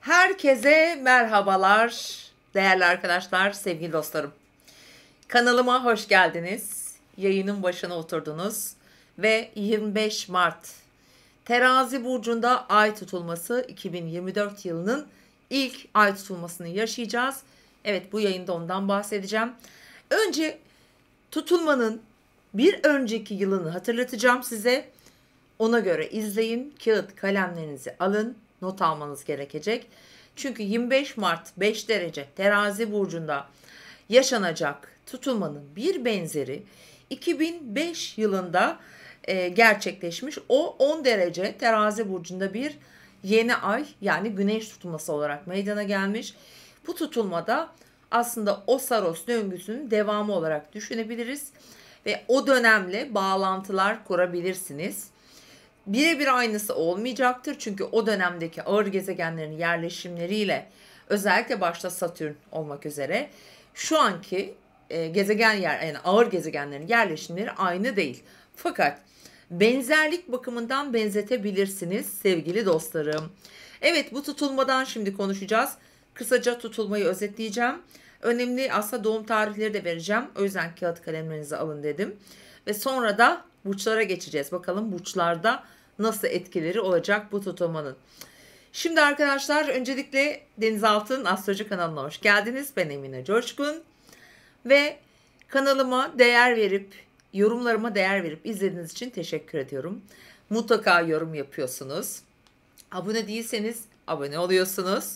Herkese merhabalar değerli arkadaşlar, sevgili dostlarım. Kanalıma hoş geldiniz. Yayının başına oturdunuz ve 25 Mart Terazi burcunda ay tutulması 2024 yılının ilk ay tutulmasını yaşayacağız. Evet bu yayında ondan bahsedeceğim. Önce tutulmanın bir önceki yılını hatırlatacağım size. Ona göre izleyin, kağıt kalemlerinizi alın not almanız gerekecek. Çünkü 25 Mart 5 derece terazi burcunda yaşanacak tutulmanın bir benzeri 2005 yılında e, gerçekleşmiş. O 10 derece terazi burcunda bir yeni ay yani güneş tutulması olarak meydana gelmiş. Bu tutulmada aslında o saros döngüsünün devamı olarak düşünebiliriz ve o dönemle bağlantılar kurabilirsiniz birebir aynısı olmayacaktır. Çünkü o dönemdeki ağır gezegenlerin yerleşimleriyle özellikle başta Satürn olmak üzere şu anki e, gezegen yer yani ağır gezegenlerin yerleşimleri aynı değil. Fakat benzerlik bakımından benzetebilirsiniz sevgili dostlarım. Evet bu tutulmadan şimdi konuşacağız. Kısaca tutulmayı özetleyeceğim. Önemli aslında doğum tarihleri de vereceğim. O yüzden kağıt kalemlerinizi alın dedim. Ve sonra da burçlara geçeceğiz. Bakalım burçlarda nasıl etkileri olacak bu tutulmanın. Şimdi arkadaşlar öncelikle Deniz Altın Astroloji kanalına hoş geldiniz. Ben Emine Coşkun ve kanalıma değer verip yorumlarıma değer verip izlediğiniz için teşekkür ediyorum. Mutlaka yorum yapıyorsunuz. Abone değilseniz abone oluyorsunuz.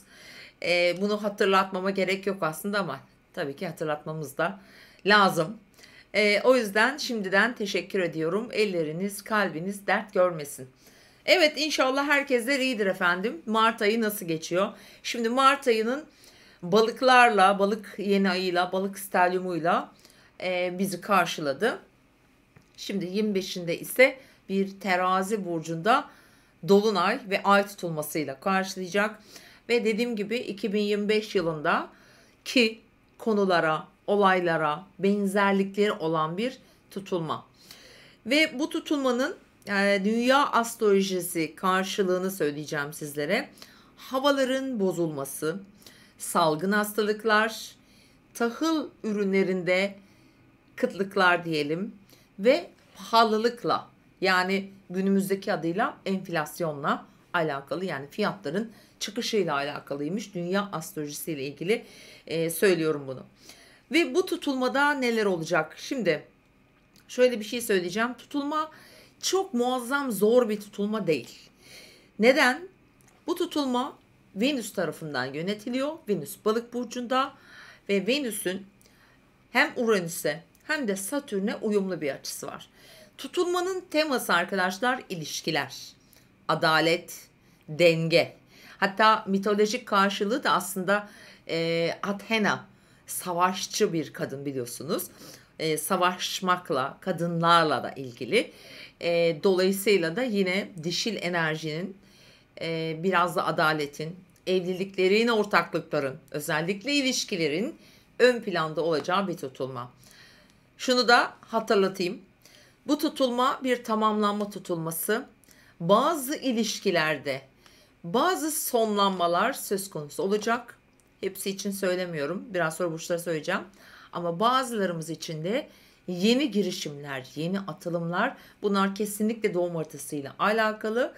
Ee, bunu hatırlatmama gerek yok aslında ama tabii ki hatırlatmamız da lazım. E, o yüzden şimdiden teşekkür ediyorum. Elleriniz, kalbiniz dert görmesin. Evet inşallah herkesler iyidir efendim. Mart ayı nasıl geçiyor? Şimdi Mart ayının balıklarla, balık yeni ayıyla, balık stelyumuyla e, bizi karşıladı. Şimdi 25'inde ise bir terazi burcunda dolunay ve ay tutulmasıyla karşılayacak. Ve dediğim gibi 2025 yılında ki konulara, olaylara benzerlikleri olan bir tutulma. Ve bu tutulmanın e, dünya astrolojisi karşılığını söyleyeceğim sizlere. Havaların bozulması, salgın hastalıklar, tahıl ürünlerinde kıtlıklar diyelim ve pahalılıkla yani günümüzdeki adıyla enflasyonla alakalı yani fiyatların çıkışıyla alakalıymış. Dünya astrolojisiyle ilgili e, söylüyorum bunu. Ve bu tutulmada neler olacak? Şimdi şöyle bir şey söyleyeceğim. Tutulma çok muazzam zor bir tutulma değil. Neden? Bu tutulma Venüs tarafından yönetiliyor. Venüs balık burcunda ve Venüs'ün hem Uranüs'e hem de Satürn'e uyumlu bir açısı var. Tutulmanın teması arkadaşlar ilişkiler, adalet, denge. Hatta mitolojik karşılığı da aslında e, Athena savaşçı bir kadın biliyorsunuz. E, savaşmakla, kadınlarla da ilgili. E, dolayısıyla da yine dişil enerjinin e, biraz da adaletin, evliliklerin, ortaklıkların, özellikle ilişkilerin ön planda olacağı bir tutulma. Şunu da hatırlatayım. Bu tutulma bir tamamlanma tutulması. Bazı ilişkilerde bazı sonlanmalar söz konusu olacak. Hepsi için söylemiyorum. Biraz sonra burçları söyleyeceğim. Ama bazılarımız için de yeni girişimler, yeni atılımlar bunlar kesinlikle doğum haritasıyla alakalı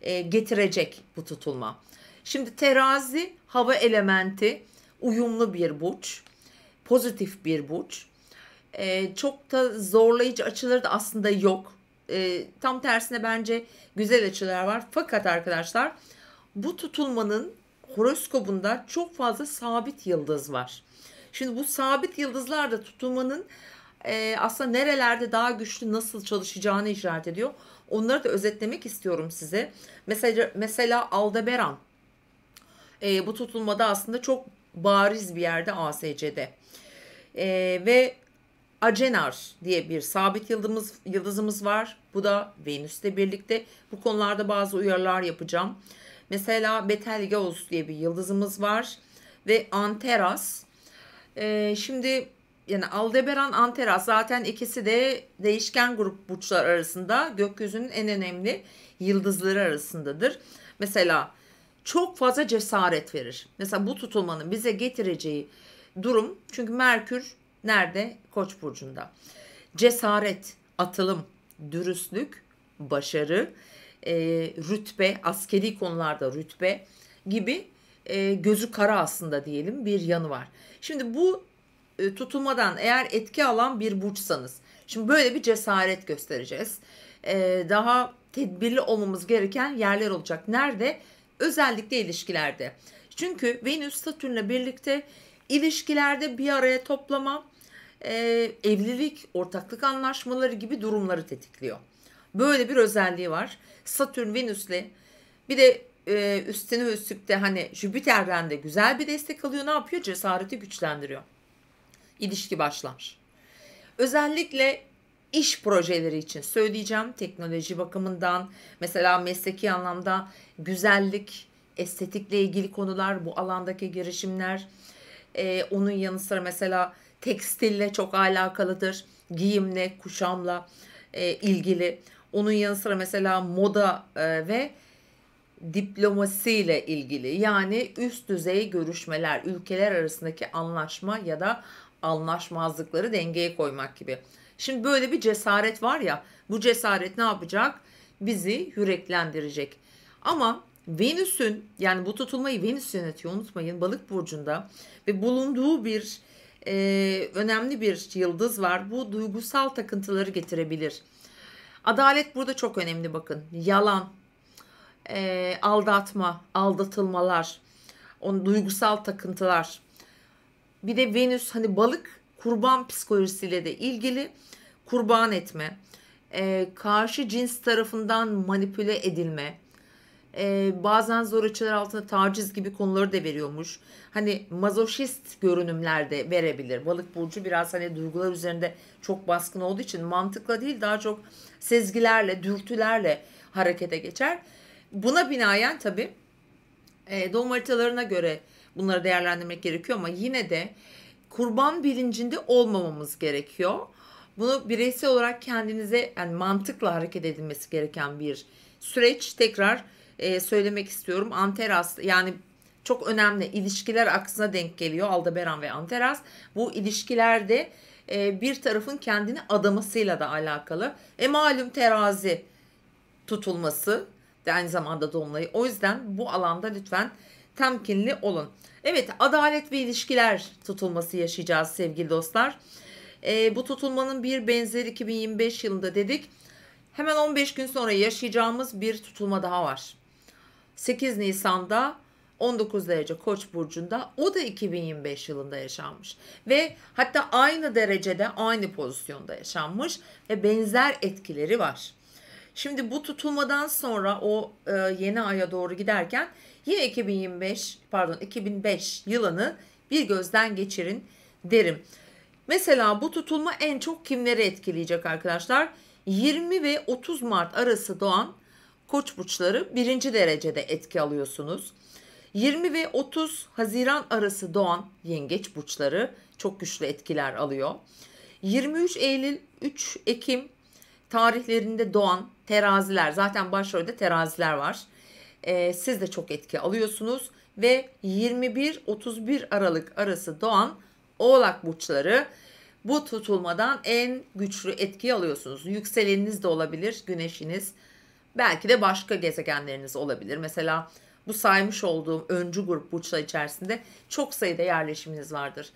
e, getirecek bu tutulma. Şimdi terazi hava elementi uyumlu bir burç, pozitif bir burç. E, çok da zorlayıcı açıları da aslında yok. E, tam tersine bence güzel açılar var. Fakat arkadaşlar bu tutulmanın horoskobunda çok fazla sabit yıldız var. Şimdi bu sabit yıldızlar da tutumanın e, aslında nerelerde daha güçlü nasıl çalışacağını işaret ediyor. Onları da özetlemek istiyorum size. Mesela, mesela Aldebaran e, bu tutulmada aslında çok bariz bir yerde ASC'de. E, ve Acenar diye bir sabit yıldızımız, yıldızımız var. Bu da Venüs'le birlikte. Bu konularda bazı uyarılar yapacağım. Mesela Betelgeuse diye bir yıldızımız var ve Anteras. Ee, şimdi yani Aldebaran, Anteras zaten ikisi de değişken grup burçlar arasında gökyüzünün en önemli yıldızları arasındadır. Mesela çok fazla cesaret verir. Mesela bu tutulmanın bize getireceği durum çünkü Merkür nerede? Koç burcunda. Cesaret, atılım, dürüstlük, başarı e, rütbe, askeri konularda rütbe gibi e, gözü kara aslında diyelim bir yanı var. Şimdi bu e, tutulmadan eğer etki alan bir burçsanız, şimdi böyle bir cesaret göstereceğiz. E, daha tedbirli olmamız gereken yerler olacak. Nerede? Özellikle ilişkilerde. Çünkü Venüs Satürn'le birlikte ilişkilerde bir araya toplama, e, evlilik, ortaklık anlaşmaları gibi durumları tetikliyor. Böyle bir özelliği var. Satürn Venüs'le bir de e, üstüne üstlük hani Jüpiter'den de güzel bir destek alıyor. Ne yapıyor? Cesareti güçlendiriyor. İlişki başlar. Özellikle iş projeleri için söyleyeceğim. Teknoloji bakımından mesela mesleki anlamda güzellik, estetikle ilgili konular, bu alandaki girişimler. E, onun yanı sıra mesela tekstille çok alakalıdır. Giyimle, kuşamla e, ilgili. Onun yanı sıra mesela moda e, ve diplomasiyle ilgili yani üst düzey görüşmeler, ülkeler arasındaki anlaşma ya da anlaşmazlıkları dengeye koymak gibi. Şimdi böyle bir cesaret var ya bu cesaret ne yapacak? Bizi yüreklendirecek. Ama Venüs'ün yani bu tutulmayı Venüs yönetiyor unutmayın balık burcunda ve bulunduğu bir e, önemli bir yıldız var. Bu duygusal takıntıları getirebilir. Adalet burada çok önemli bakın. Yalan, e, aldatma, aldatılmalar, on duygusal takıntılar. Bir de Venüs hani balık kurban psikolojisiyle de ilgili kurban etme, e, karşı cins tarafından manipüle edilme, e, bazen zor açılar altında taciz gibi konuları da veriyormuş. Hani mazoşist görünümlerde verebilir. Balık burcu biraz hani duygular üzerinde çok baskın olduğu için mantıkla değil daha çok sezgilerle, dürtülerle harekete geçer. Buna binaen tabii e, doğum haritalarına göre bunları değerlendirmek gerekiyor ama yine de kurban bilincinde olmamamız gerekiyor. Bunu bireysel olarak kendinize yani mantıkla hareket edilmesi gereken bir süreç tekrar e, söylemek istiyorum. Anteras yani çok önemli ilişkiler aksına denk geliyor Aldebaran ve Anteras. Bu ilişkilerde e, bir tarafın kendini adamasıyla da alakalı. E malum terazi tutulması de aynı zamanda dolunayı. O yüzden bu alanda lütfen temkinli olun. Evet adalet ve ilişkiler tutulması yaşayacağız sevgili dostlar. E, bu tutulmanın bir benzeri 2025 yılında dedik. Hemen 15 gün sonra yaşayacağımız bir tutulma daha var. 8 Nisan'da 19 derece Koç burcunda o da 2025 yılında yaşanmış ve hatta aynı derecede aynı pozisyonda yaşanmış ve benzer etkileri var. Şimdi bu tutulmadan sonra o e, yeni aya doğru giderken yine 2025 pardon 2005 yılını bir gözden geçirin derim. Mesela bu tutulma en çok kimleri etkileyecek arkadaşlar? 20 ve 30 Mart arası doğan koç burçları birinci derecede etki alıyorsunuz. 20 ve 30 Haziran arası doğan yengeç burçları çok güçlü etkiler alıyor. 23 Eylül 3 Ekim tarihlerinde doğan teraziler zaten başrolde teraziler var. Ee, siz de çok etki alıyorsunuz ve 21-31 Aralık arası doğan Oğlak burçları bu tutulmadan en güçlü etki alıyorsunuz. Yükseleniniz de olabilir, güneşiniz, Belki de başka gezegenleriniz olabilir. Mesela bu saymış olduğum öncü grup burçlar içerisinde çok sayıda yerleşiminiz vardır.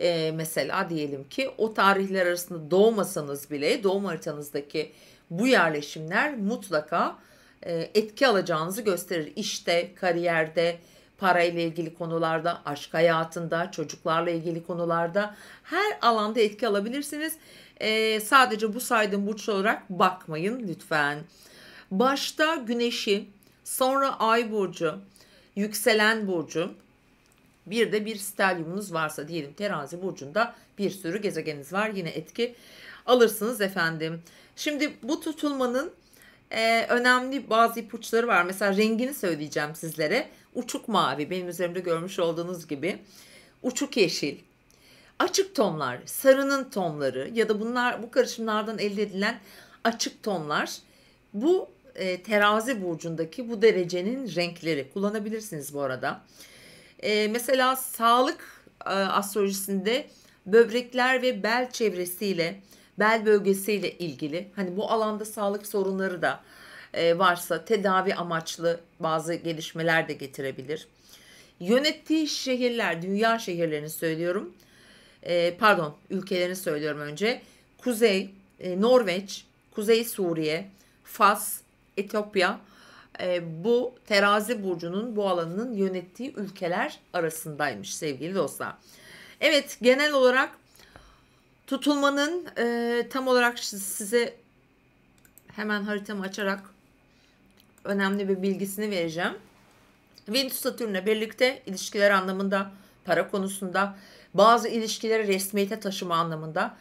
Ee, mesela diyelim ki o tarihler arasında doğmasanız bile doğum haritanızdaki bu yerleşimler mutlaka e, etki alacağınızı gösterir. İşte, kariyerde, parayla ilgili konularda, aşk hayatında, çocuklarla ilgili konularda her alanda etki alabilirsiniz. Ee, sadece bu saydığım burç olarak bakmayın lütfen. Başta güneşi, sonra ay burcu, yükselen burcu, bir de bir stelyumunuz varsa diyelim terazi burcunda bir sürü gezegeniniz var. Yine etki alırsınız efendim. Şimdi bu tutulmanın e, önemli bazı ipuçları var. Mesela rengini söyleyeceğim sizlere. Uçuk mavi benim üzerimde görmüş olduğunuz gibi. Uçuk yeşil. Açık tonlar, sarının tonları ya da bunlar bu karışımlardan elde edilen açık tonlar. Bu e, terazi burcundaki bu derecenin renkleri kullanabilirsiniz bu arada. E, mesela sağlık e, astrolojisinde böbrekler ve bel çevresiyle, bel bölgesiyle ilgili hani bu alanda sağlık sorunları da e, varsa tedavi amaçlı bazı gelişmeler de getirebilir. Yönettiği şehirler, dünya şehirlerini söylüyorum. E, pardon, ülkelerini söylüyorum önce. Kuzey, e, Norveç, Kuzey Suriye, Fas, Etiyopya e, bu terazi burcunun bu alanının yönettiği ülkeler arasındaymış sevgili dostlar. Evet genel olarak tutulmanın e, tam olarak size hemen haritamı açarak önemli bir bilgisini vereceğim. Venüs Satürn'le birlikte ilişkiler anlamında, para konusunda, bazı ilişkileri resmiyete taşıma anlamında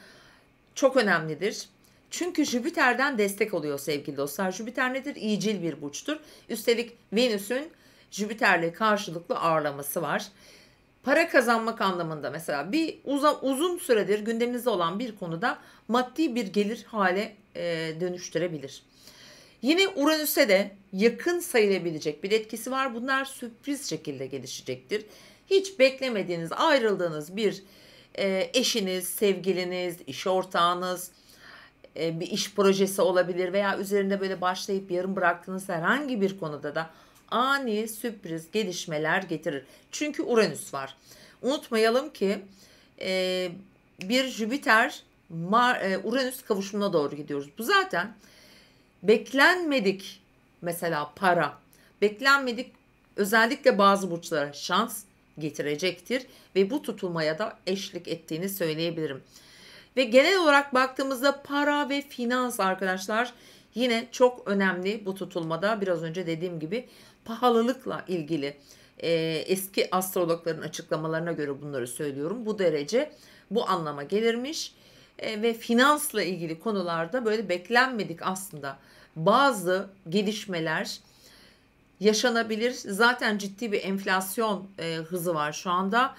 çok önemlidir. Çünkü Jüpiter'den destek oluyor sevgili dostlar. Jüpiter nedir? İyicil bir burçtur. Üstelik Venüs'ün Jüpiter'le karşılıklı ağırlaması var. Para kazanmak anlamında mesela bir uza, uzun süredir gündeminizde olan bir konuda maddi bir gelir hale e, dönüştürebilir. Yine Uranüs'e de yakın sayılabilecek bir etkisi var. Bunlar sürpriz şekilde gelişecektir. Hiç beklemediğiniz, ayrıldığınız bir e, eşiniz, sevgiliniz, iş ortağınız, e, bir iş projesi olabilir veya üzerinde böyle başlayıp yarım bıraktığınız herhangi bir konuda da ani sürpriz gelişmeler getirir. Çünkü Uranüs var. Unutmayalım ki e, bir Jüpiter e, Uranüs kavuşumuna doğru gidiyoruz. Bu zaten beklenmedik mesela para, beklenmedik özellikle bazı burçlara şans getirecektir ve bu tutulmaya da eşlik ettiğini söyleyebilirim. Ve genel olarak baktığımızda para ve finans arkadaşlar yine çok önemli bu tutulmada. Biraz önce dediğim gibi pahalılıkla ilgili e, eski astrologların açıklamalarına göre bunları söylüyorum. Bu derece bu anlama gelirmiş e, ve finansla ilgili konularda böyle beklenmedik aslında bazı gelişmeler yaşanabilir. Zaten ciddi bir enflasyon e, hızı var şu anda.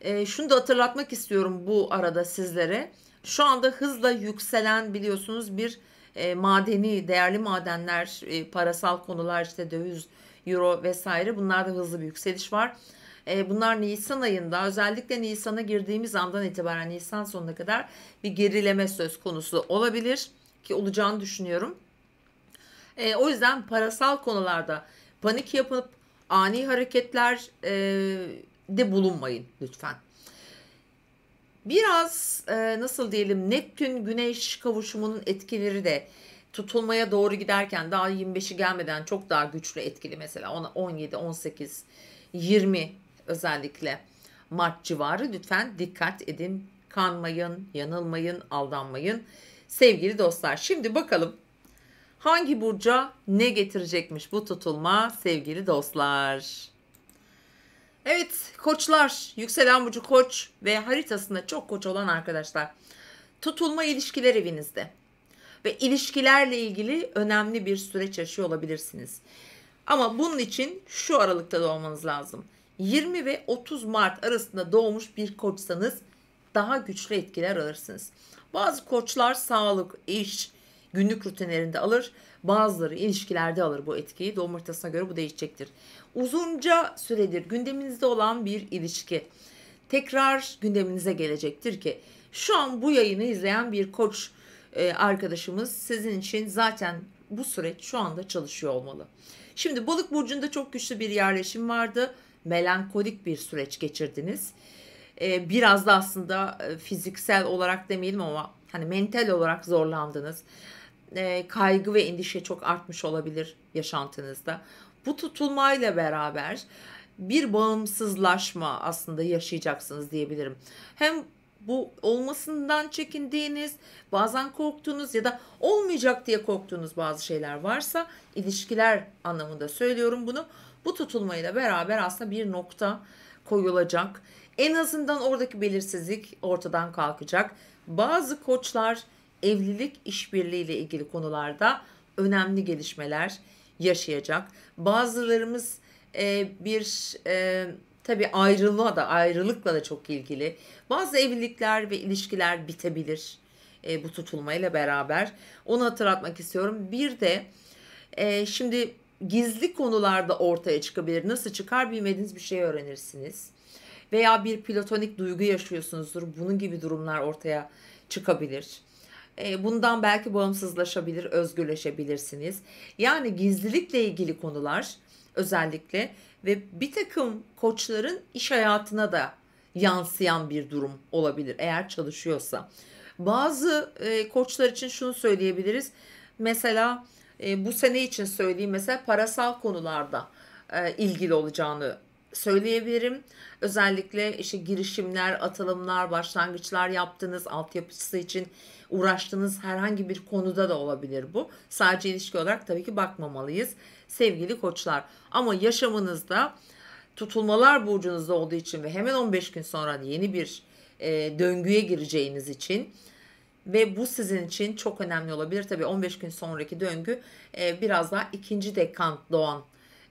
E, şunu da hatırlatmak istiyorum bu arada sizlere. Şu anda hızla yükselen biliyorsunuz bir e, madeni, değerli madenler, e, parasal konular işte döviz, euro vesaire bunlarda hızlı bir yükseliş var. E, bunlar Nisan ayında özellikle Nisan'a girdiğimiz andan itibaren Nisan sonuna kadar bir gerileme söz konusu olabilir ki olacağını düşünüyorum. E, o yüzden parasal konularda panik yapıp ani hareketler e, de bulunmayın lütfen. Biraz e, nasıl diyelim Neptün Güneş kavuşumunun etkileri de tutulmaya doğru giderken daha 25'i gelmeden çok daha güçlü etkili mesela ona 17, 18, 20 özellikle Mart civarı lütfen dikkat edin. Kanmayın, yanılmayın, aldanmayın. Sevgili dostlar şimdi bakalım hangi burca ne getirecekmiş bu tutulma sevgili dostlar. Evet koçlar yükselen burcu koç ve haritasında çok koç olan arkadaşlar tutulma ilişkiler evinizde ve ilişkilerle ilgili önemli bir süreç yaşıyor olabilirsiniz. Ama bunun için şu aralıkta doğmanız lazım. 20 ve 30 Mart arasında doğmuş bir koçsanız daha güçlü etkiler alırsınız. Bazı koçlar sağlık, iş, Günlük rutinlerinde alır. Bazıları ilişkilerde alır bu etkiyi. Doğum haritasına göre bu değişecektir. Uzunca süredir gündeminizde olan bir ilişki tekrar gündeminize gelecektir ki şu an bu yayını izleyen bir koç e, arkadaşımız sizin için zaten bu süreç şu anda çalışıyor olmalı. Şimdi balık burcunda çok güçlü bir yerleşim vardı. Melankolik bir süreç geçirdiniz. E, biraz da aslında e, fiziksel olarak demeyelim ama hani mental olarak zorlandınız e, kaygı ve endişe çok artmış olabilir yaşantınızda. Bu tutulmayla beraber bir bağımsızlaşma aslında yaşayacaksınız diyebilirim. Hem bu olmasından çekindiğiniz, bazen korktuğunuz ya da olmayacak diye korktuğunuz bazı şeyler varsa ilişkiler anlamında söylüyorum bunu. Bu tutulmayla beraber aslında bir nokta koyulacak. En azından oradaki belirsizlik ortadan kalkacak. Bazı koçlar evlilik işbirliği ile ilgili konularda önemli gelişmeler yaşayacak. Bazılarımız e, bir e, tabi ayrılığa da ayrılıkla da çok ilgili. Bazı evlilikler ve ilişkiler bitebilir e, bu tutulmayla beraber. Onu hatırlatmak istiyorum. Bir de e, şimdi gizli konularda ortaya çıkabilir. Nasıl çıkar bilmediğiniz bir şey öğrenirsiniz. Veya bir platonik duygu yaşıyorsunuzdur. Bunun gibi durumlar ortaya çıkabilir. Ee, bundan belki bağımsızlaşabilir, özgürleşebilirsiniz. Yani gizlilikle ilgili konular özellikle ve bir takım koçların iş hayatına da yansıyan bir durum olabilir eğer çalışıyorsa. Bazı e, koçlar için şunu söyleyebiliriz. Mesela e, bu sene için söyleyeyim mesela parasal konularda e, ilgili olacağını söyleyebilirim. Özellikle işte girişimler, atılımlar, başlangıçlar yaptığınız, altyapısı için uğraştığınız herhangi bir konuda da olabilir bu. Sadece ilişki olarak tabii ki bakmamalıyız sevgili koçlar. Ama yaşamınızda tutulmalar burcunuzda olduğu için ve hemen 15 gün sonra yeni bir e, döngüye gireceğiniz için ve bu sizin için çok önemli olabilir. Tabii 15 gün sonraki döngü e, biraz daha ikinci dekant doğan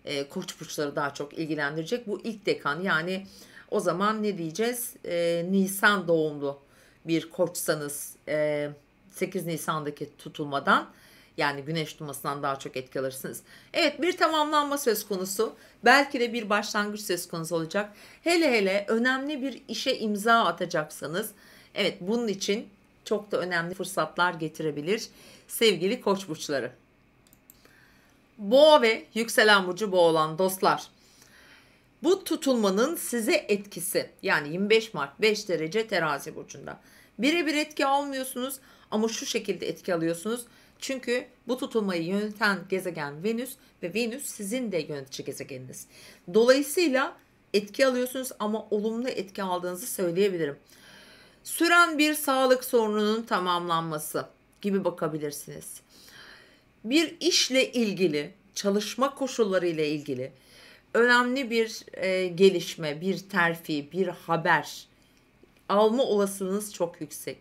e, koç burçları daha çok ilgilendirecek. Bu ilk dekan yani o zaman ne diyeceğiz? E, Nisan doğumlu bir koçsanız e, 8 Nisan'daki tutulmadan yani güneş tutmasından daha çok etki alırsınız. Evet bir tamamlanma söz konusu. Belki de bir başlangıç söz konusu olacak. Hele hele önemli bir işe imza atacaksanız evet bunun için çok da önemli fırsatlar getirebilir sevgili koç burçları. Boğa ve yükselen burcu boğa olan dostlar. Bu tutulmanın size etkisi yani 25 Mart 5 derece terazi burcunda. Birebir etki almıyorsunuz ama şu şekilde etki alıyorsunuz. Çünkü bu tutulmayı yöneten gezegen Venüs ve Venüs sizin de yönetici gezegeniniz. Dolayısıyla etki alıyorsunuz ama olumlu etki aldığınızı söyleyebilirim. Süren bir sağlık sorununun tamamlanması gibi bakabilirsiniz bir işle ilgili, çalışma koşulları ile ilgili önemli bir e, gelişme, bir terfi, bir haber alma olasılığınız çok yüksek.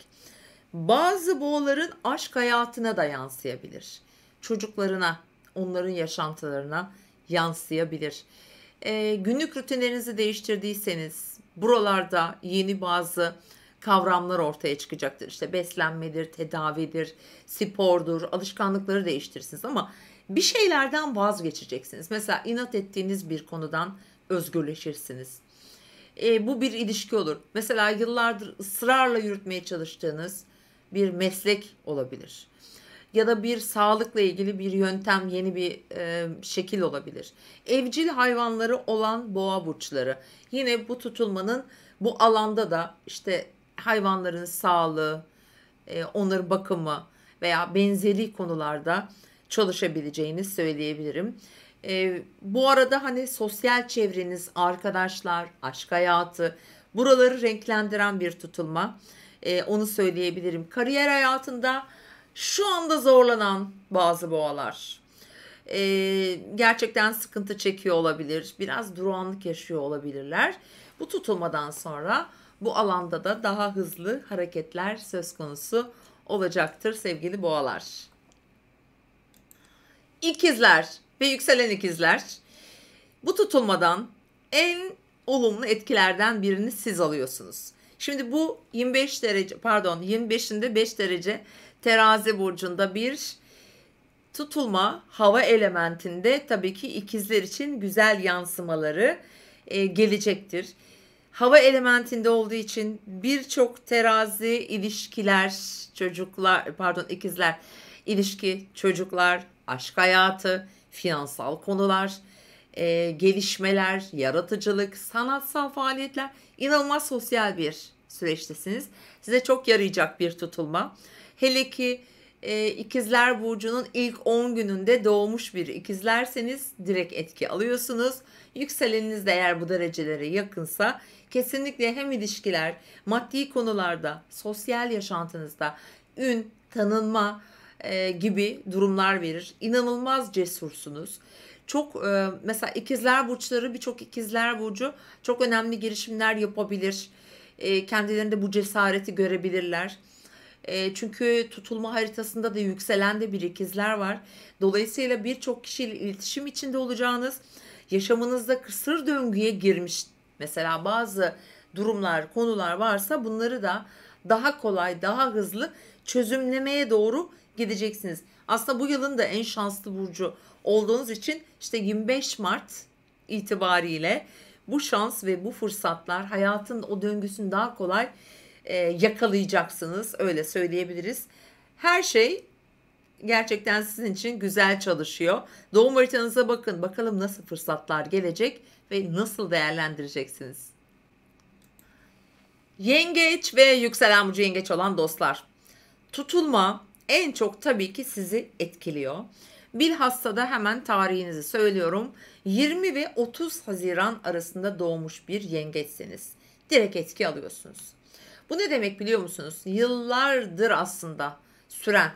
Bazı boğaların aşk hayatına da yansıyabilir. Çocuklarına, onların yaşantılarına yansıyabilir. E, günlük rutinlerinizi değiştirdiyseniz buralarda yeni bazı kavramlar ortaya çıkacaktır. İşte beslenmedir, tedavidir, spordur, alışkanlıkları değiştirirsiniz ama bir şeylerden vazgeçeceksiniz. Mesela inat ettiğiniz bir konudan özgürleşirsiniz. E, bu bir ilişki olur. Mesela yıllardır ısrarla yürütmeye çalıştığınız bir meslek olabilir. Ya da bir sağlıkla ilgili bir yöntem, yeni bir e, şekil olabilir. Evcil hayvanları olan boğa burçları. Yine bu tutulmanın bu alanda da işte hayvanların sağlığı, e, onların bakımı veya benzeri konularda çalışabileceğini söyleyebilirim. E, bu arada hani sosyal çevreniz, arkadaşlar, aşk hayatı buraları renklendiren bir tutulma. E, onu söyleyebilirim. Kariyer hayatında şu anda zorlanan bazı boğalar. E, gerçekten sıkıntı çekiyor olabilir. Biraz durağanlık yaşıyor olabilirler. Bu tutulmadan sonra bu alanda da daha hızlı hareketler söz konusu olacaktır sevgili boğalar. İkizler ve yükselen ikizler bu tutulmadan en olumlu etkilerden birini siz alıyorsunuz. Şimdi bu 25 derece pardon 25'inde 5 derece terazi burcunda bir tutulma hava elementinde tabii ki ikizler için güzel yansımaları e, gelecektir hava elementinde olduğu için birçok terazi ilişkiler, çocuklar pardon ikizler ilişki, çocuklar, aşk hayatı, finansal konular, e, gelişmeler, yaratıcılık, sanatsal faaliyetler inanılmaz sosyal bir süreçtesiniz. Size çok yarayacak bir tutulma. Hele ki e, ikizler burcunun ilk 10 gününde doğmuş bir ikizlerseniz direkt etki alıyorsunuz. Yükseleniniz de eğer bu derecelere yakınsa kesinlikle hem ilişkiler, maddi konularda, sosyal yaşantınızda ün, tanınma e, gibi durumlar verir. İnanılmaz cesursunuz. Çok e, mesela ikizler burçları birçok ikizler burcu çok önemli girişimler yapabilir. E, kendilerinde bu cesareti görebilirler. E, çünkü tutulma haritasında da yükselen de bir ikizler var. Dolayısıyla birçok kişiyle iletişim içinde olacağınız, yaşamınızda kısır döngüye girmiş Mesela bazı durumlar, konular varsa bunları da daha kolay, daha hızlı çözümlemeye doğru gideceksiniz. Aslında bu yılın da en şanslı burcu olduğunuz için işte 25 Mart itibariyle bu şans ve bu fırsatlar hayatın o döngüsünü daha kolay e, yakalayacaksınız. Öyle söyleyebiliriz. Her şey gerçekten sizin için güzel çalışıyor. Doğum haritanıza bakın. Bakalım nasıl fırsatlar gelecek ve nasıl değerlendireceksiniz. Yengeç ve yükselen burcu yengeç olan dostlar. Tutulma en çok tabii ki sizi etkiliyor. Bilhassa da hemen tarihinizi söylüyorum. 20 ve 30 Haziran arasında doğmuş bir yengeçsiniz. Direkt etki alıyorsunuz. Bu ne demek biliyor musunuz? Yıllardır aslında süren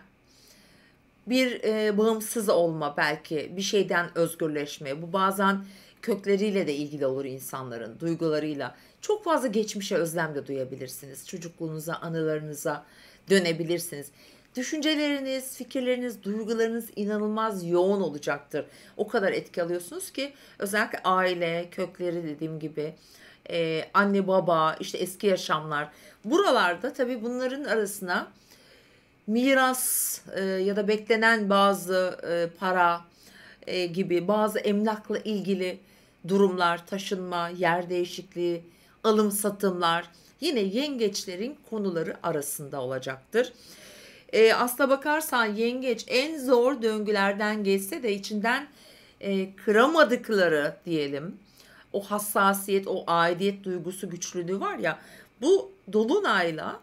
bir e, bağımsız olma belki bir şeyden özgürleşme bu bazen kökleriyle de ilgili olur insanların duygularıyla çok fazla geçmişe özlem de duyabilirsiniz çocukluğunuza anılarınıza dönebilirsiniz düşünceleriniz fikirleriniz duygularınız inanılmaz yoğun olacaktır o kadar etki alıyorsunuz ki özellikle aile kökleri dediğim gibi e, anne baba işte eski yaşamlar buralarda tabii bunların arasına miras e, ya da beklenen bazı e, para e, gibi bazı emlakla ilgili durumlar, taşınma, yer değişikliği, alım satımlar yine yengeçlerin konuları arasında olacaktır. E, asla bakarsan yengeç en zor döngülerden geçse de içinden e, kıramadıkları diyelim o hassasiyet, o aidiyet duygusu güçlülüğü var ya bu dolunayla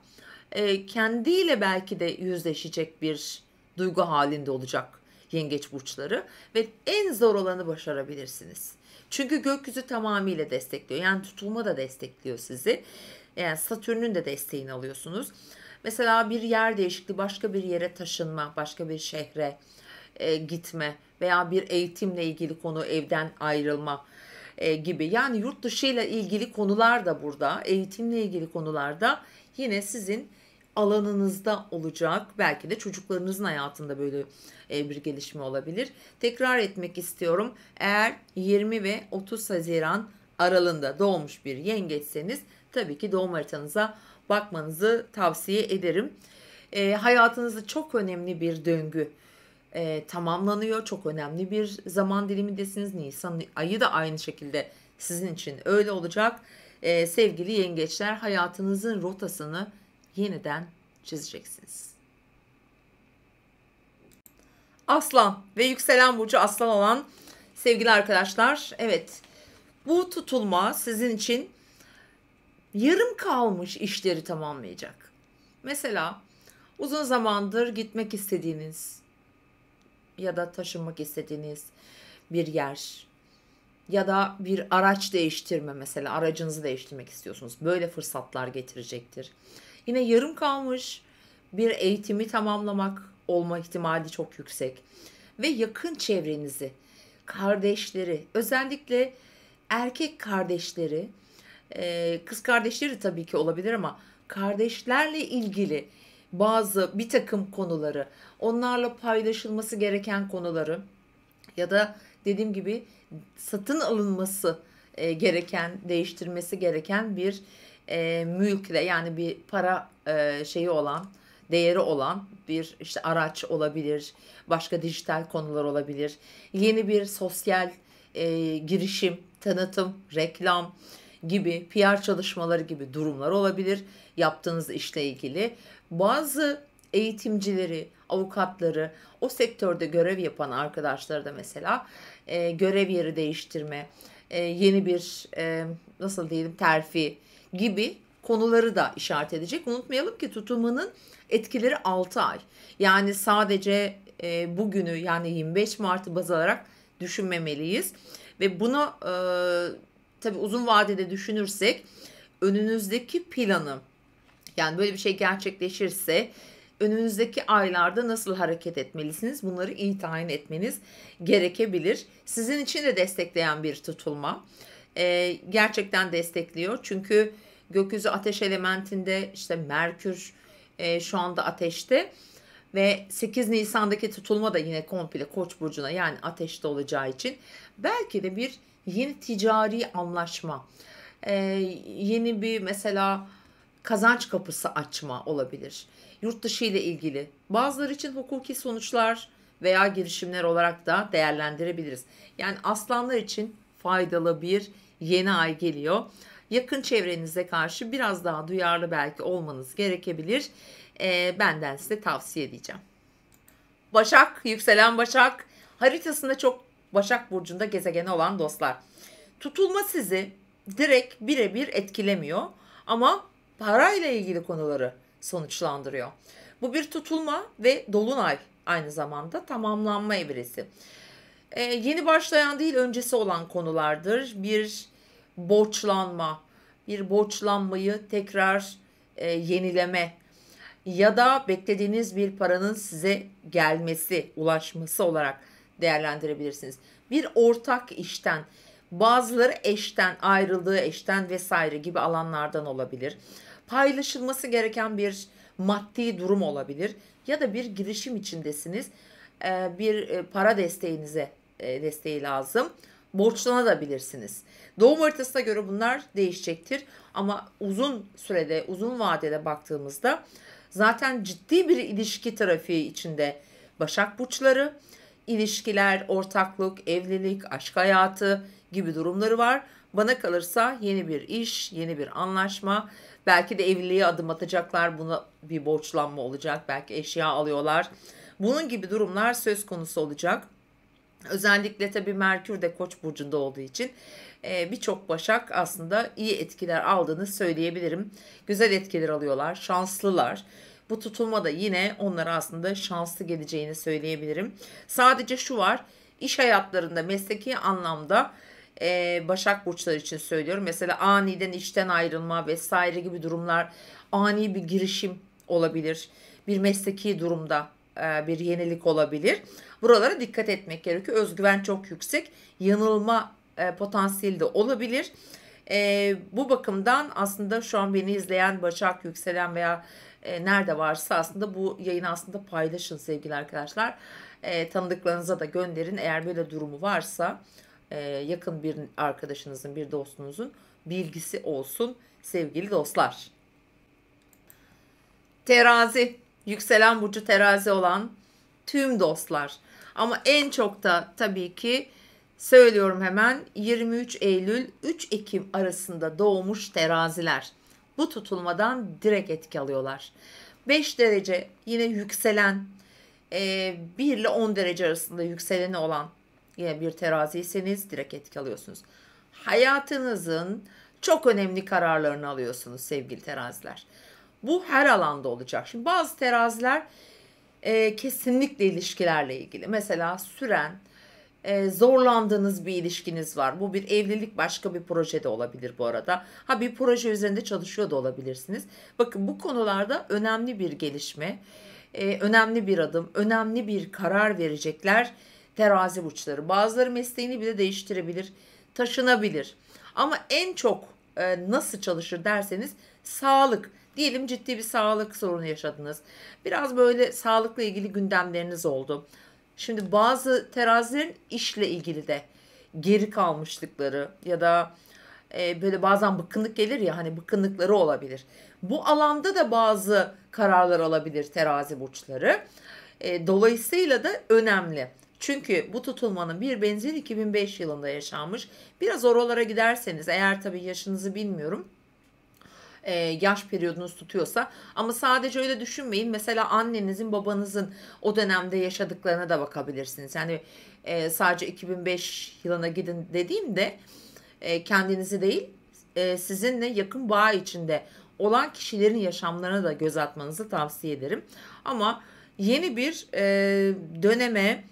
e, kendiyle belki de yüzleşecek bir duygu halinde olacak yengeç burçları ve en zor olanı başarabilirsiniz. Çünkü gökyüzü tamamıyla destekliyor. Yani tutulma da destekliyor sizi. Yani Satürn'ün de desteğini alıyorsunuz. Mesela bir yer değişikliği, başka bir yere taşınma, başka bir şehre e, gitme veya bir eğitimle ilgili konu evden ayrılma e, gibi. Yani yurt dışı ile ilgili konular da burada, eğitimle ilgili konularda yine sizin alanınızda olacak. Belki de çocuklarınızın hayatında böyle e, bir gelişme olabilir. Tekrar etmek istiyorum. Eğer 20 ve 30 Haziran aralığında doğmuş bir yengeçseniz tabii ki doğum haritanıza bakmanızı tavsiye ederim. E, hayatınızda çok önemli bir döngü e, tamamlanıyor. Çok önemli bir zaman dilimi desiniz. Nisan ayı da aynı şekilde sizin için öyle olacak. E, sevgili yengeçler hayatınızın rotasını yeniden çizeceksiniz. Aslan ve yükselen burcu aslan olan sevgili arkadaşlar evet bu tutulma sizin için yarım kalmış işleri tamamlayacak. Mesela uzun zamandır gitmek istediğiniz ya da taşınmak istediğiniz bir yer ya da bir araç değiştirme mesela aracınızı değiştirmek istiyorsunuz. Böyle fırsatlar getirecektir. Yine yarım kalmış bir eğitimi tamamlamak olma ihtimali çok yüksek. Ve yakın çevrenizi, kardeşleri, özellikle erkek kardeşleri, e, kız kardeşleri tabii ki olabilir ama kardeşlerle ilgili bazı bir takım konuları, onlarla paylaşılması gereken konuları ya da dediğim gibi satın alınması e, gereken, değiştirmesi gereken bir e, mülkle yani bir para e, şeyi olan değeri olan bir işte araç olabilir, başka dijital konular olabilir, yeni bir sosyal e, girişim, tanıtım, reklam gibi PR çalışmaları gibi durumlar olabilir yaptığınız işle ilgili. Bazı eğitimcileri, avukatları, o sektörde görev yapan arkadaşları da mesela e, görev yeri değiştirme, e, yeni bir e, nasıl diyelim terfi, gibi konuları da işaret edecek. Unutmayalım ki tutumunun etkileri 6 ay. Yani sadece e, bugünü yani 25 Mart'ı baz alarak düşünmemeliyiz. Ve bunu e, tabii uzun vadede düşünürsek önünüzdeki planı yani böyle bir şey gerçekleşirse önünüzdeki aylarda nasıl hareket etmelisiniz? Bunları iyi tayin etmeniz gerekebilir. Sizin için de destekleyen bir tutulma e, gerçekten destekliyor. Çünkü gökyüzü ateş elementinde işte Merkür e, şu anda ateşte ve 8 Nisan'daki tutulma da yine komple Koç burcuna yani ateşte olacağı için belki de bir yeni ticari anlaşma, e, yeni bir mesela kazanç kapısı açma olabilir. Yurt dışı ile ilgili bazıları için hukuki sonuçlar veya girişimler olarak da değerlendirebiliriz. Yani aslanlar için faydalı bir yeni ay geliyor. Yakın çevrenize karşı biraz daha duyarlı belki olmanız gerekebilir. E, benden size tavsiye edeceğim. Başak, yükselen Başak. Haritasında çok Başak Burcu'nda gezegeni olan dostlar. Tutulma sizi direkt birebir etkilemiyor ama parayla ilgili konuları sonuçlandırıyor. Bu bir tutulma ve dolunay aynı zamanda tamamlanma evresi e, yeni başlayan değil öncesi olan konulardır. Bir borçlanma, bir borçlanmayı tekrar e, yenileme ya da beklediğiniz bir paranın size gelmesi, ulaşması olarak değerlendirebilirsiniz. Bir ortak işten, bazıları eşten, ayrıldığı eşten vesaire gibi alanlardan olabilir. Paylaşılması gereken bir maddi durum olabilir ya da bir girişim içindesiniz. Ee, bir e, para desteğinize e, desteği lazım. Borçlanabilirsiniz. Doğum haritasına göre bunlar değişecektir. Ama uzun sürede, uzun vadede baktığımızda zaten ciddi bir ilişki trafiği içinde Başak Burçları, ilişkiler, ortaklık, evlilik, aşk hayatı gibi durumları var. Bana kalırsa yeni bir iş, yeni bir anlaşma, belki de evliliğe adım atacaklar. Buna bir borçlanma olacak. Belki eşya alıyorlar. Bunun gibi durumlar söz konusu olacak. Özellikle tabii Merkür de Koç burcunda olduğu için e, birçok Başak aslında iyi etkiler aldığını söyleyebilirim. Güzel etkiler alıyorlar, şanslılar. Bu tutulma da yine onlara aslında şanslı geleceğini söyleyebilirim. Sadece şu var, iş hayatlarında mesleki anlamda e, Başak burçları için söylüyorum. Mesela aniden işten ayrılma vesaire gibi durumlar, ani bir girişim olabilir. Bir mesleki durumda e, bir yenilik olabilir. Buralara dikkat etmek gerekiyor. Özgüven çok yüksek. Yanılma e, potansiyeli de olabilir. E, bu bakımdan aslında şu an beni izleyen Başak, Yükselen veya nerede varsa aslında bu yayını aslında paylaşın sevgili arkadaşlar. Tanıdıklarınıza da gönderin. Eğer böyle durumu varsa yakın bir arkadaşınızın, bir dostunuzun bilgisi olsun sevgili dostlar. Terazi yükselen burcu terazi olan tüm dostlar. Ama en çok da tabii ki söylüyorum hemen 23 Eylül 3 Ekim arasında doğmuş teraziler. Bu tutulmadan direkt etki alıyorlar. 5 derece yine yükselen 1 e, ile 10 derece arasında yükseleni olan yine bir teraziyseniz direkt etki alıyorsunuz. Hayatınızın çok önemli kararlarını alıyorsunuz sevgili teraziler. Bu her alanda olacak. Şimdi bazı teraziler e, kesinlikle ilişkilerle ilgili. Mesela süren, e, zorlandığınız bir ilişkiniz var. Bu bir evlilik başka bir projede olabilir bu arada. Ha bir proje üzerinde çalışıyor da olabilirsiniz. Bakın bu konularda önemli bir gelişme, e, önemli bir adım, önemli bir karar verecekler terazi burçları. Bazıları mesleğini bile değiştirebilir, taşınabilir. Ama en çok e, nasıl çalışır derseniz sağlık. Diyelim ciddi bir sağlık sorunu yaşadınız. Biraz böyle sağlıkla ilgili gündemleriniz oldu. Şimdi bazı terazilerin işle ilgili de geri kalmışlıkları ya da e, böyle bazen bıkkınlık gelir ya hani bıkkınlıkları olabilir. Bu alanda da bazı kararlar alabilir terazi burçları. E, dolayısıyla da önemli. Çünkü bu tutulmanın bir benzeri 2005 yılında yaşanmış. Biraz oralara giderseniz eğer tabii yaşınızı bilmiyorum e, yaş periyodunuz tutuyorsa ama sadece öyle düşünmeyin. Mesela annenizin babanızın o dönemde yaşadıklarına da bakabilirsiniz. Yani e, sadece 2005 yılına gidin dediğimde e, kendinizi değil e, sizinle yakın bağ içinde olan kişilerin yaşamlarına da göz atmanızı tavsiye ederim. Ama yeni bir e, döneme,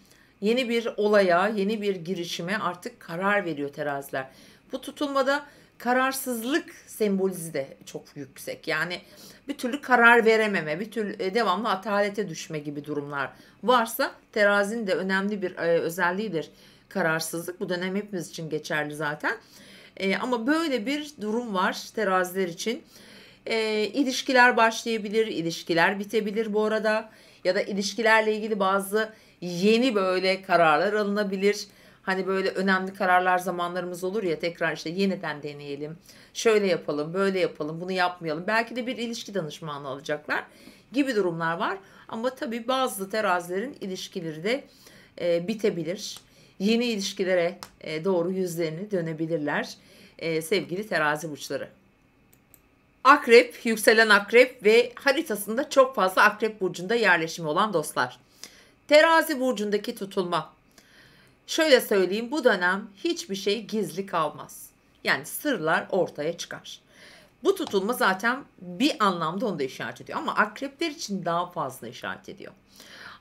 yeni bir olaya, yeni bir girişime artık karar veriyor teraziler. Bu tutulmada kararsızlık sembolizi de çok yüksek. Yani bir türlü karar verememe, bir türlü e, devamlı atalete düşme gibi durumlar varsa terazinin de önemli bir e, özelliğidir kararsızlık. Bu dönem hepimiz için geçerli zaten. E, ama böyle bir durum var teraziler için. E, ilişkiler başlayabilir, ilişkiler bitebilir bu arada. Ya da ilişkilerle ilgili bazı yeni böyle kararlar alınabilir. Hani böyle önemli kararlar zamanlarımız olur ya tekrar işte yeniden deneyelim. Şöyle yapalım, böyle yapalım, bunu yapmayalım. Belki de bir ilişki danışmanı alacaklar gibi durumlar var. Ama tabii bazı terazilerin ilişkileri de e, bitebilir. Yeni ilişkilere e, doğru yüzlerini dönebilirler e, sevgili terazi burçları. Akrep, yükselen akrep ve haritasında çok fazla akrep burcunda yerleşimi olan dostlar. Terazi burcundaki tutulma Şöyle söyleyeyim bu dönem hiçbir şey gizli kalmaz. Yani sırlar ortaya çıkar. Bu tutulma zaten bir anlamda onu da işaret ediyor ama akrepler için daha fazla işaret ediyor.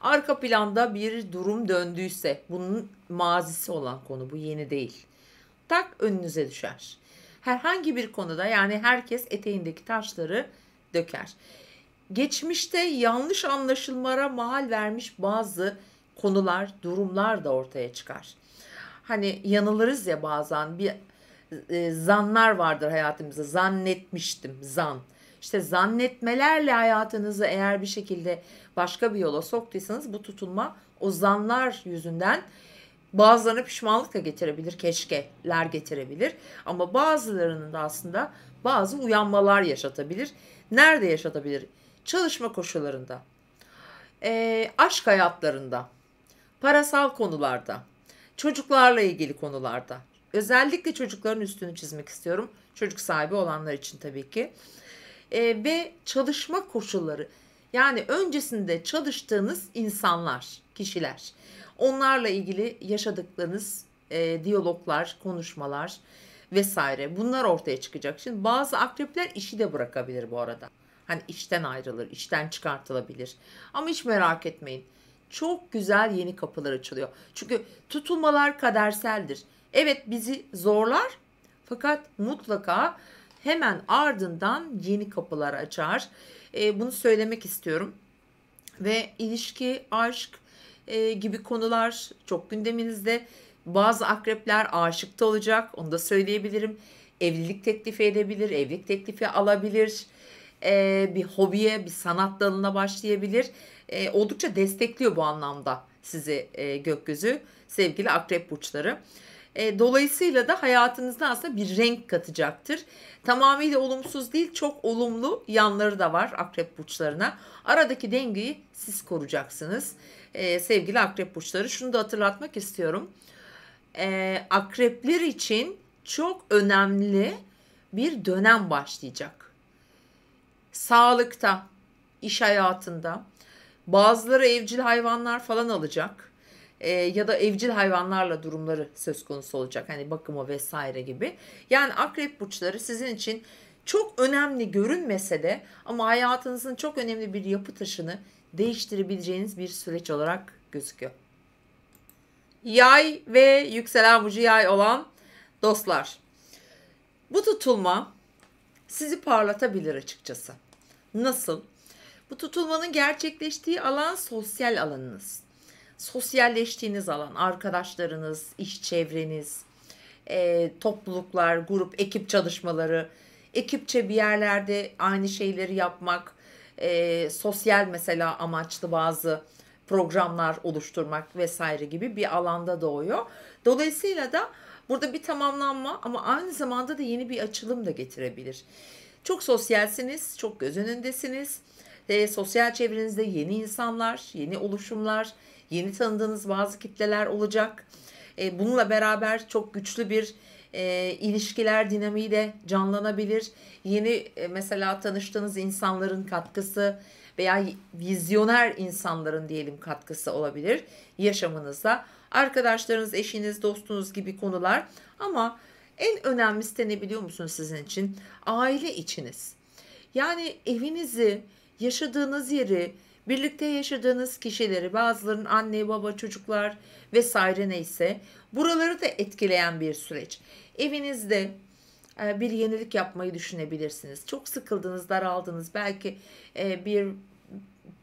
Arka planda bir durum döndüyse bunun mazisi olan konu bu yeni değil. Tak önünüze düşer. Herhangi bir konuda yani herkes eteğindeki taşları döker. Geçmişte yanlış anlaşılmalara mahal vermiş bazı konular, durumlar da ortaya çıkar. Hani yanılırız ya bazen bir e, zanlar vardır hayatımızda. Zannetmiştim, zan. İşte zannetmelerle hayatınızı eğer bir şekilde başka bir yola soktuysanız bu tutulma o zanlar yüzünden bazılarına pişmanlık da getirebilir, keşkeler getirebilir. Ama bazılarının da aslında bazı uyanmalar yaşatabilir. Nerede yaşatabilir? Çalışma koşullarında, e, aşk hayatlarında, Parasal konularda, çocuklarla ilgili konularda. Özellikle çocukların üstünü çizmek istiyorum. Çocuk sahibi olanlar için tabii ki. E, ve çalışma koşulları. Yani öncesinde çalıştığınız insanlar, kişiler. Onlarla ilgili yaşadıklarınız e, diyaloglar, konuşmalar vesaire. Bunlar ortaya çıkacak. Şimdi bazı akrepler işi de bırakabilir bu arada. Hani işten ayrılır, işten çıkartılabilir. Ama hiç merak etmeyin çok güzel yeni kapılar açılıyor. Çünkü tutulmalar kaderseldir. Evet bizi zorlar fakat mutlaka hemen ardından yeni kapılar açar. E, bunu söylemek istiyorum. Ve ilişki, aşk e, gibi konular çok gündeminizde. Bazı akrepler aşıkta olacak onu da söyleyebilirim. Evlilik teklifi edebilir, evlilik teklifi alabilir. E, bir hobiye, bir sanat dalına başlayabilir e, oldukça destekliyor bu anlamda sizi e, gökyüzü sevgili akrep burçları. E, dolayısıyla da hayatınızda aslında bir renk katacaktır. Tamamıyla olumsuz değil çok olumlu yanları da var akrep burçlarına. Aradaki dengeyi siz koruyacaksınız e, sevgili akrep burçları. Şunu da hatırlatmak istiyorum. E, akrepler için çok önemli bir dönem başlayacak. Sağlıkta, iş hayatında, Bazıları evcil hayvanlar falan alacak. E, ya da evcil hayvanlarla durumları söz konusu olacak. Hani bakımı vesaire gibi. Yani akrep burçları sizin için çok önemli görünmese de ama hayatınızın çok önemli bir yapı taşını değiştirebileceğiniz bir süreç olarak gözüküyor. Yay ve yükselen burcu yay olan dostlar. Bu tutulma sizi parlatabilir açıkçası. Nasıl? Bu tutulmanın gerçekleştiği alan sosyal alanınız. Sosyalleştiğiniz alan, arkadaşlarınız, iş çevreniz, e, topluluklar, grup, ekip çalışmaları, ekipçe bir yerlerde aynı şeyleri yapmak, e, sosyal mesela amaçlı bazı programlar oluşturmak vesaire gibi bir alanda doğuyor. Dolayısıyla da burada bir tamamlanma ama aynı zamanda da yeni bir açılım da getirebilir. Çok sosyalsiniz, çok göz önündesiniz e, sosyal çevrenizde yeni insanlar, yeni oluşumlar, yeni tanıdığınız bazı kitleler olacak. E, bununla beraber çok güçlü bir e, ilişkiler dinamiği de canlanabilir. Yeni e, mesela tanıştığınız insanların katkısı veya vizyoner insanların diyelim katkısı olabilir yaşamınızda. Arkadaşlarınız, eşiniz, dostunuz gibi konular ama en önemlisi de ne biliyor musunuz sizin için? Aile içiniz. Yani evinizi yaşadığınız yeri, birlikte yaşadığınız kişileri, bazılarının anne, baba, çocuklar vesaire neyse buraları da etkileyen bir süreç. Evinizde e, bir yenilik yapmayı düşünebilirsiniz. Çok sıkıldınız, daraldınız. Belki e, bir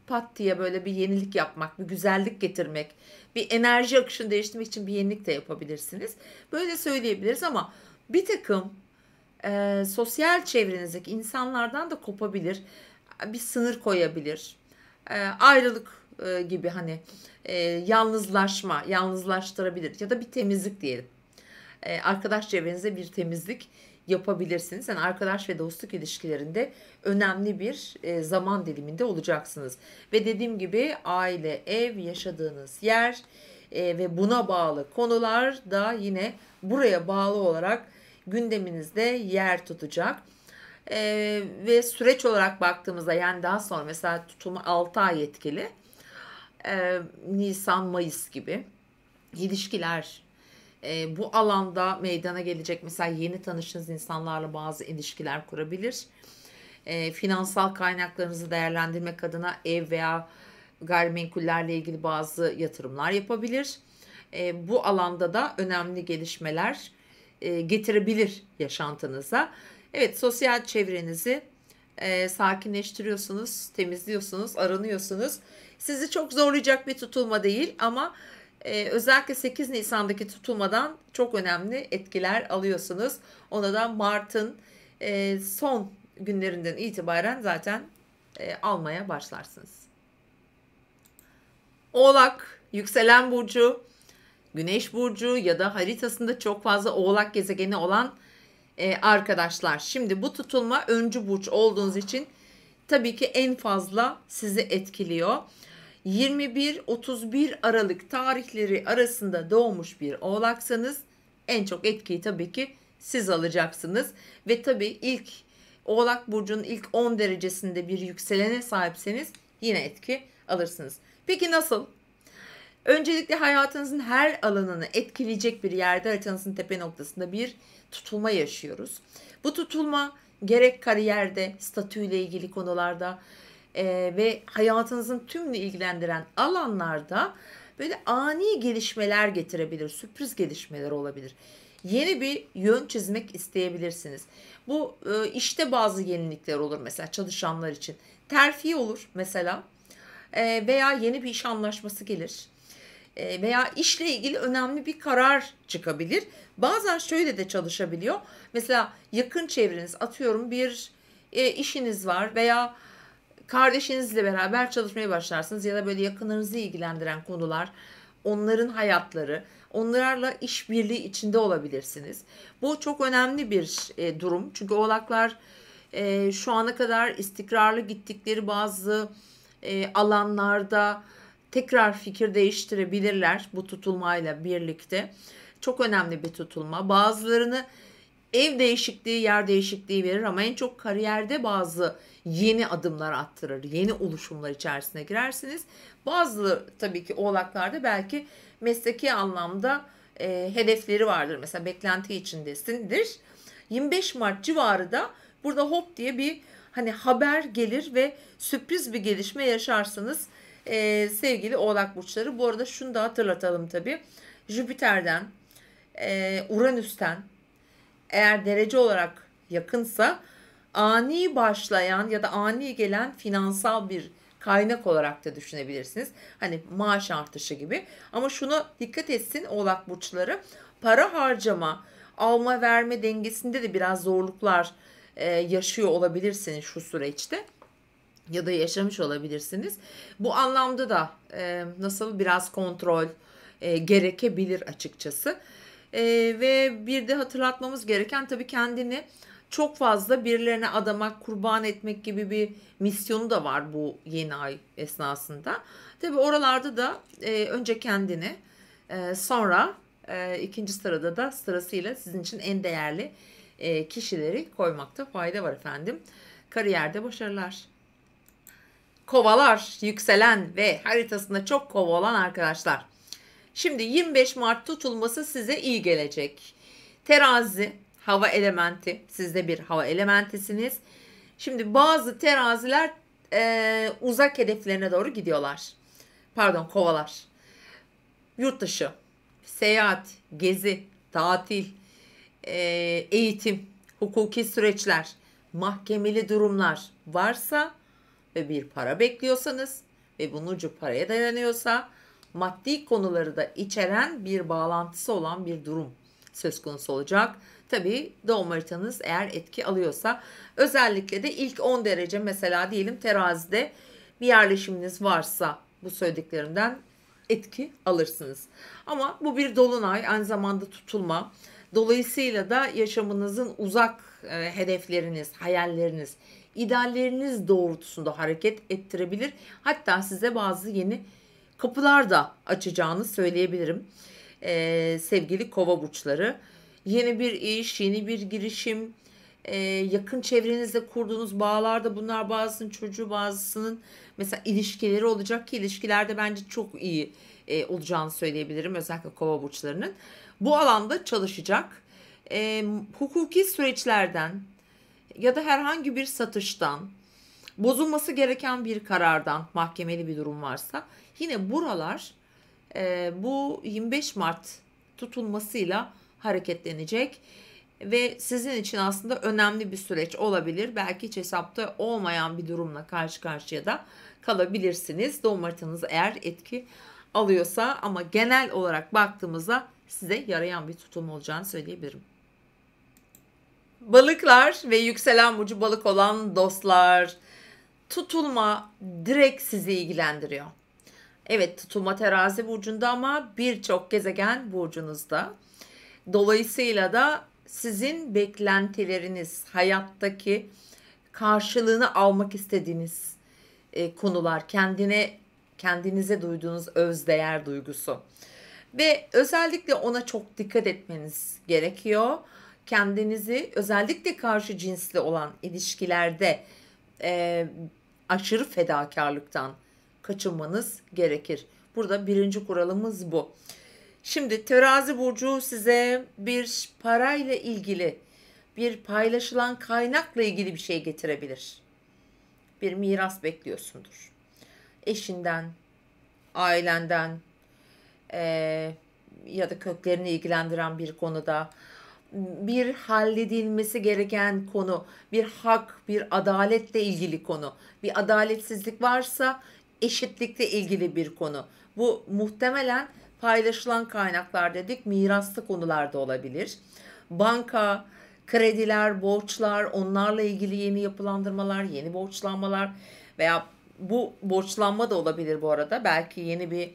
pat diye böyle bir yenilik yapmak, bir güzellik getirmek, bir enerji akışını değiştirmek için bir yenilik de yapabilirsiniz. Böyle söyleyebiliriz ama bir takım e, sosyal çevrenizdeki insanlardan da kopabilir bir sınır koyabilir. E, ayrılık e, gibi hani e, yalnızlaşma, yalnızlaştırabilir ya da bir temizlik diyelim. E, arkadaş çevrenize bir temizlik yapabilirsiniz. Yani arkadaş ve dostluk ilişkilerinde önemli bir e, zaman diliminde olacaksınız. Ve dediğim gibi aile, ev, yaşadığınız yer e, ve buna bağlı konular da yine buraya bağlı olarak gündeminizde yer tutacak e, ve süreç olarak baktığımızda yani daha sonra mesela tutumu 6 ay yetkili e, Nisan Mayıs gibi ilişkiler e, bu alanda meydana gelecek mesela yeni tanıştığınız insanlarla bazı ilişkiler kurabilir. E, finansal kaynaklarınızı değerlendirmek adına ev veya gayrimenkullerle ilgili bazı yatırımlar yapabilir. E, bu alanda da önemli gelişmeler e, getirebilir yaşantınıza. Evet sosyal çevrenizi e, sakinleştiriyorsunuz, temizliyorsunuz, aranıyorsunuz. Sizi çok zorlayacak bir tutulma değil ama e, özellikle 8 Nisan'daki tutulmadan çok önemli etkiler alıyorsunuz. Ona da Mart'ın e, son günlerinden itibaren zaten e, almaya başlarsınız. Oğlak, yükselen burcu, güneş burcu ya da haritasında çok fazla oğlak gezegeni olan e, arkadaşlar. Şimdi bu tutulma öncü burç olduğunuz için tabii ki en fazla sizi etkiliyor. 21-31 Aralık tarihleri arasında doğmuş bir oğlaksanız en çok etkiyi tabii ki siz alacaksınız. Ve tabii ilk oğlak burcunun ilk 10 derecesinde bir yükselene sahipseniz yine etki alırsınız. Peki nasıl? Öncelikle hayatınızın her alanını etkileyecek bir yerde haritanızın tepe noktasında bir tutulma yaşıyoruz. Bu tutulma gerek kariyerde, statüyle ilgili konularda e, ve hayatınızın tümünü ilgilendiren alanlarda böyle ani gelişmeler getirebilir, sürpriz gelişmeler olabilir. Yeni bir yön çizmek isteyebilirsiniz. Bu e, işte bazı yenilikler olur mesela çalışanlar için. Terfi olur mesela e, veya yeni bir iş anlaşması gelir e, veya işle ilgili önemli bir karar çıkabilir. Bazen şöyle de çalışabiliyor. Mesela yakın çevreniz atıyorum bir e, işiniz var veya kardeşinizle beraber çalışmaya başlarsınız ya da böyle yakınlarınızı ilgilendiren konular, onların hayatları, onlarla işbirliği içinde olabilirsiniz. Bu çok önemli bir e, durum. Çünkü oğlaklar şu ana kadar istikrarlı gittikleri bazı alanlarda tekrar fikir değiştirebilirler bu tutulmayla birlikte. Çok önemli bir tutulma. Bazılarını ev değişikliği, yer değişikliği verir ama en çok kariyerde bazı yeni adımlar attırır. Yeni oluşumlar içerisine girersiniz. Bazı tabii ki oğlaklarda belki mesleki anlamda e, hedefleri vardır. Mesela beklenti içindesindir. 25 Mart civarı da burada hop diye bir hani haber gelir ve sürpriz bir gelişme yaşarsınız e, sevgili oğlak burçları. Bu arada şunu da hatırlatalım tabii. Jüpiter'den, e, Uranüs'ten eğer derece olarak yakınsa ani başlayan ya da ani gelen finansal bir kaynak olarak da düşünebilirsiniz. Hani maaş artışı gibi. Ama şunu dikkat etsin oğlak burçları. Para harcama, alma verme dengesinde de biraz zorluklar e, yaşıyor olabilirsiniz şu süreçte ya da yaşamış olabilirsiniz. Bu anlamda da e, nasıl biraz kontrol e, gerekebilir açıkçası. E, ve bir de hatırlatmamız gereken tabii kendini çok fazla birilerine adamak, kurban etmek gibi bir misyonu da var bu yeni ay esnasında. Tabi oralarda da e, önce kendini, e, sonra e, ikinci sırada da sırasıyla sizin için en değerli e, kişileri koymakta fayda var efendim. Kariyerde başarılar kovalar yükselen ve haritasında çok kova olan arkadaşlar. Şimdi 25 Mart tutulması size iyi gelecek. Terazi hava elementi sizde bir hava elementisiniz. Şimdi bazı teraziler e, uzak hedeflerine doğru gidiyorlar. Pardon kovalar. Yurt dışı, seyahat, gezi, tatil, e, eğitim, hukuki süreçler, mahkemeli durumlar varsa ve bir para bekliyorsanız ve bunun ucu paraya dayanıyorsa maddi konuları da içeren bir bağlantısı olan bir durum söz konusu olacak. Tabii doğum haritanız eğer etki alıyorsa özellikle de ilk 10 derece mesela diyelim terazide bir yerleşiminiz varsa bu söylediklerimden etki alırsınız. Ama bu bir dolunay aynı zamanda tutulma. Dolayısıyla da yaşamınızın uzak e, hedefleriniz, hayalleriniz, idealleriniz doğrultusunda hareket ettirebilir. Hatta size bazı yeni kapılar da açacağını söyleyebilirim ee, sevgili kova burçları. Yeni bir iş, yeni bir girişim, e, yakın çevrenizde kurduğunuz bağlarda bunlar bazısının çocuğu bazısının mesela ilişkileri olacak ki ilişkilerde bence çok iyi e, olacağını söyleyebilirim özellikle kova burçlarının. Bu alanda çalışacak. E, hukuki süreçlerden ya da herhangi bir satıştan bozulması gereken bir karardan mahkemeli bir durum varsa yine buralar e, bu 25 Mart tutulmasıyla hareketlenecek ve sizin için aslında önemli bir süreç olabilir. Belki hiç hesapta olmayan bir durumla karşı karşıya da kalabilirsiniz. Doğum haritanız eğer etki alıyorsa ama genel olarak baktığımızda size yarayan bir tutum olacağını söyleyebilirim. Balıklar ve yükselen burcu balık olan dostlar tutulma direkt sizi ilgilendiriyor. Evet tutulma terazi burcunda ama birçok gezegen burcunuzda. Dolayısıyla da sizin beklentileriniz, hayattaki karşılığını almak istediğiniz e, konular, kendine kendinize duyduğunuz özdeğer duygusu. Ve özellikle ona çok dikkat etmeniz gerekiyor kendinizi özellikle karşı cinsli olan ilişkilerde e, aşırı fedakarlıktan kaçınmanız gerekir. Burada birinci kuralımız bu. Şimdi terazi burcu size bir parayla ilgili bir paylaşılan kaynakla ilgili bir şey getirebilir. Bir miras bekliyorsundur. Eşinden, ailenden e, ya da köklerini ilgilendiren bir konuda bir halledilmesi gereken konu, bir hak, bir adaletle ilgili konu, bir adaletsizlik varsa eşitlikle ilgili bir konu. Bu muhtemelen paylaşılan kaynaklar dedik miraslı konularda olabilir. Banka, krediler, borçlar, onlarla ilgili yeni yapılandırmalar, yeni borçlanmalar veya bu borçlanma da olabilir bu arada. Belki yeni bir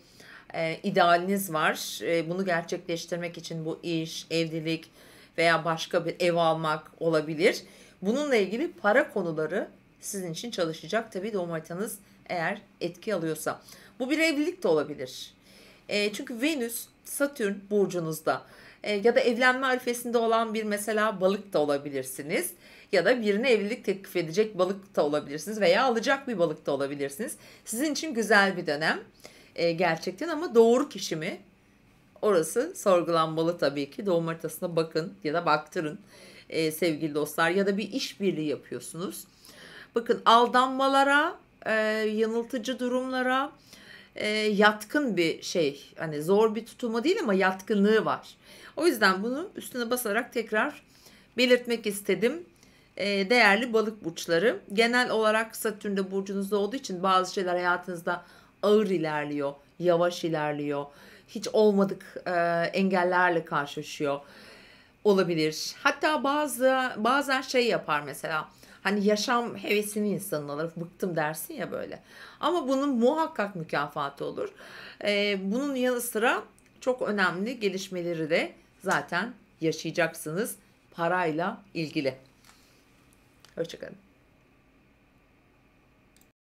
e, idealiniz var. E, bunu gerçekleştirmek için bu iş, evlilik, veya başka bir ev almak olabilir. Bununla ilgili para konuları sizin için çalışacak. Tabii doğum haritanız eğer etki alıyorsa. Bu bir evlilik de olabilir. E, çünkü Venüs, Satürn burcunuzda e, ya da evlenme arifesinde olan bir mesela balık da olabilirsiniz. Ya da birine evlilik teklif edecek balık da olabilirsiniz veya alacak bir balık da olabilirsiniz. Sizin için güzel bir dönem e, gerçekten ama doğru kişi mi? Orası sorgulanmalı tabii ki. Doğum haritasına bakın ya da baktırın e, sevgili dostlar. Ya da bir işbirliği yapıyorsunuz. Bakın aldanmalara, e, yanıltıcı durumlara e, yatkın bir şey. Hani zor bir tutumu değil ama yatkınlığı var. O yüzden bunu üstüne basarak tekrar belirtmek istedim. E, değerli balık burçları. Genel olarak Satürn de burcunuzda olduğu için bazı şeyler hayatınızda ağır ilerliyor, yavaş ilerliyor hiç olmadık e, engellerle karşılaşıyor olabilir. Hatta bazı bazen şey yapar mesela. Hani yaşam hevesini insanın alır. Bıktım dersin ya böyle. Ama bunun muhakkak mükafatı olur. Ee, bunun yanı sıra çok önemli gelişmeleri de zaten yaşayacaksınız parayla ilgili. Hoşçakalın.